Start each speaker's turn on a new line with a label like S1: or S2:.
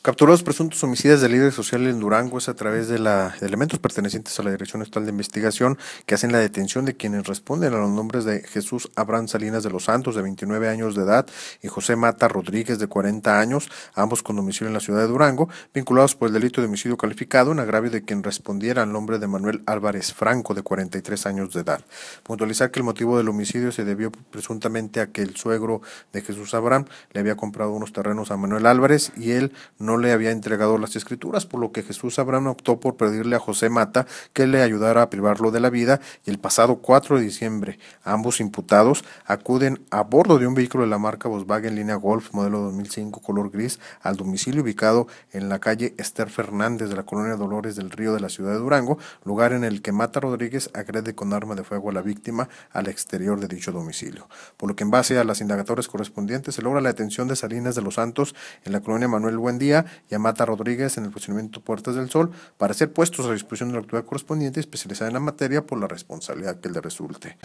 S1: Capturados presuntos homicidas de líder social en Durango es a través de, la, elementos pertenecientes a la Dirección Estatal de Investigación que hacen la detención de quienes responden a los nombres de Jesús Abraham Salinas de los Santos, de 29 años de edad, y José Mata Rodríguez, de 40 años, ambos con domicilio en la ciudad de Durango, vinculados por el delito de homicidio calificado en agravio de quien respondiera al nombre de Manuel Álvarez Franco, de 43 años de edad. Puntualizar que el motivo del homicidio se debió presuntamente a que el suegro de Jesús Abraham le había comprado unos terrenos a Manuel Álvarez y él no le había entregado las escrituras, por lo que Jesús Abraham optó por pedirle a José Mata que le ayudara a privarlo de la vida y el pasado 4 de diciembre ambos imputados acuden a bordo de un vehículo de la marca Volkswagen línea Golf modelo 2005 color gris al domicilio ubicado en la calle Esther Fernández de la colonia Dolores del Río de la ciudad de Durango, lugar en el que Mata Rodríguez agrede con arma de fuego a la víctima al exterior de dicho domicilio, por lo que en base a las indagatorias correspondientes se logra la detención de Salinas de los Santos en la colonia Manuel Buendía y Amata Rodríguez en el funcionamiento Puertas del Sol para ser puestos a disposición de la autoridad correspondiente especializada en la materia por la responsabilidad que le resulte.